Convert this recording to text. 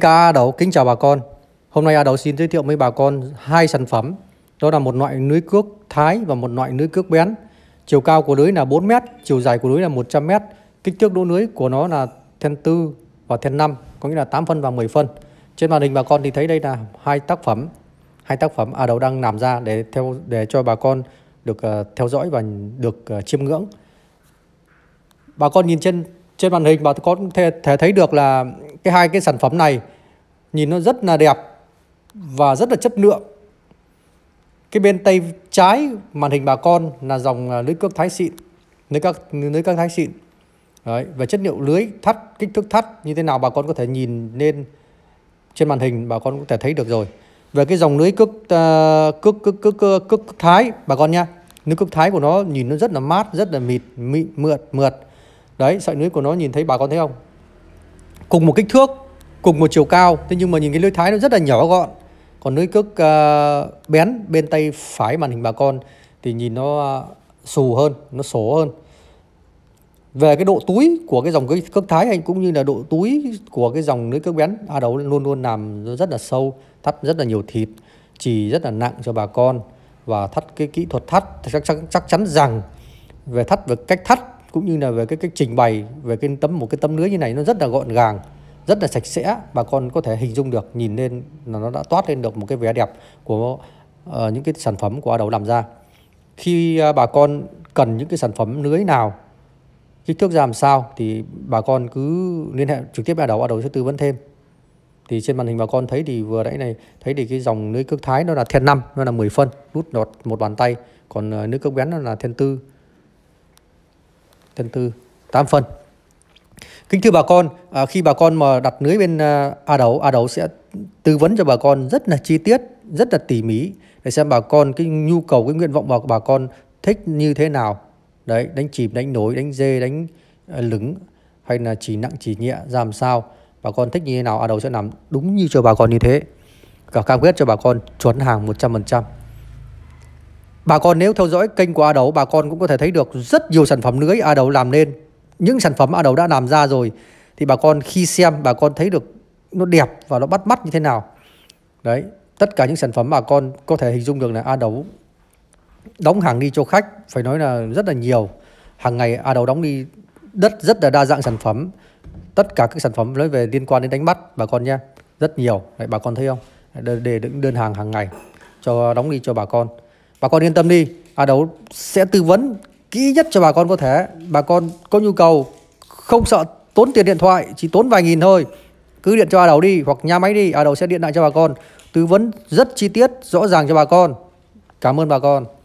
ca A Đấu, kính chào bà con Hôm nay A Đấu xin giới thiệu với bà con hai sản phẩm Đó là một loại lưới cước Thái và một loại lưới cước bén Chiều cao của lưới là 4m, chiều dài của lưới là 100m Kích thước đỗ lưới của nó là then 4 và then 5 Có nghĩa là 8 phân và 10 phân Trên màn hình bà con thì thấy đây là hai tác phẩm Hai tác phẩm A Đấu đang làm ra để theo để cho bà con được ờ, theo dõi và được ờ, chiêm ngưỡng Bà con nhìn trên trên màn hình bà con thể, thể thấy được là cái hai cái sản phẩm này nhìn nó rất là đẹp và rất là chất lượng cái bên tay trái màn hình bà con là dòng à, lưới cước thái xịn lưới các lưới các thái xịn Đấy, và chất liệu lưới thắt kích thước thắt như thế nào bà con có thể nhìn lên trên màn hình bà con có thể thấy được rồi về cái dòng lưới cước uh, cước, cước, cước cước cước thái bà con nha lưới cước thái của nó nhìn nó rất là mát rất là mịt mịn mượt mượt đấy sợi lưới của nó nhìn thấy bà con thấy không cùng một kích thước cùng một chiều cao thế nhưng mà nhìn cái lưới thái nó rất là nhỏ gọn còn lưới cước uh, bén bên tay phải màn hình bà con thì nhìn nó uh, xù hơn nó sổ hơn về cái độ túi của cái dòng cước, cước thái anh cũng như là độ túi của cái dòng lưới cước bén a đấu luôn luôn làm rất là sâu thắt rất là nhiều thịt chỉ rất là nặng cho bà con và thắt cái kỹ thuật thắt chắc, chắc, chắc chắn rằng về thắt về cách thắt cũng như là về cái cách trình bày về cái tấm một cái tấm lưới như này nó rất là gọn gàng rất là sạch sẽ bà con có thể hình dung được nhìn lên là nó đã toát lên được một cái vẻ đẹp của uh, những cái sản phẩm của đầu làm ra khi uh, bà con cần những cái sản phẩm lưới nào kích thước ra làm sao thì bà con cứ liên hệ trực tiếp ở đầu đầu sẽ tư vấn thêm thì trên màn hình bà con thấy thì vừa nãy này thấy thì cái dòng lưới cước thái nó là thiên 5 nó là 10 phân nút đọt một bàn tay còn ờ, lưới cước bén nó là thiên tư thân tư 8 phân Kính thưa bà con, à, khi bà con mà đặt lưới bên à, A Đấu, A Đấu sẽ tư vấn cho bà con rất là chi tiết, rất là tỉ mỉ để xem bà con cái nhu cầu, cái nguyện vọng của bà con thích như thế nào. Đấy, đánh chìm, đánh nổi đánh dê, đánh à, lửng hay là chỉ nặng chỉ nhẹ làm sao bà con thích như thế nào A Đấu sẽ làm đúng như cho bà con như thế. Cả cam kết cho bà con chuẩn hàng 100%. Bà con nếu theo dõi kênh của A Đấu, bà con cũng có thể thấy được rất nhiều sản phẩm lưới A Đấu làm nên. Những sản phẩm A Đấu đã làm ra rồi thì bà con khi xem bà con thấy được nó đẹp và nó bắt mắt như thế nào. Đấy, tất cả những sản phẩm bà con có thể hình dung được là A Đấu đóng hàng đi cho khách phải nói là rất là nhiều. Hàng ngày A Đấu đóng đi rất rất là đa dạng sản phẩm. Tất cả các sản phẩm nói về liên quan đến đánh bắt bà con nhé rất nhiều. Đấy bà con thấy không? Để, để đơn hàng hàng ngày cho đóng đi cho bà con bà con yên tâm đi a Đấu sẽ tư vấn kỹ nhất cho bà con có thể bà con có nhu cầu không sợ tốn tiền điện thoại chỉ tốn vài nghìn thôi cứ điện cho a Đấu đi hoặc nhà máy đi a Đấu sẽ điện lại cho bà con tư vấn rất chi tiết rõ ràng cho bà con cảm ơn bà con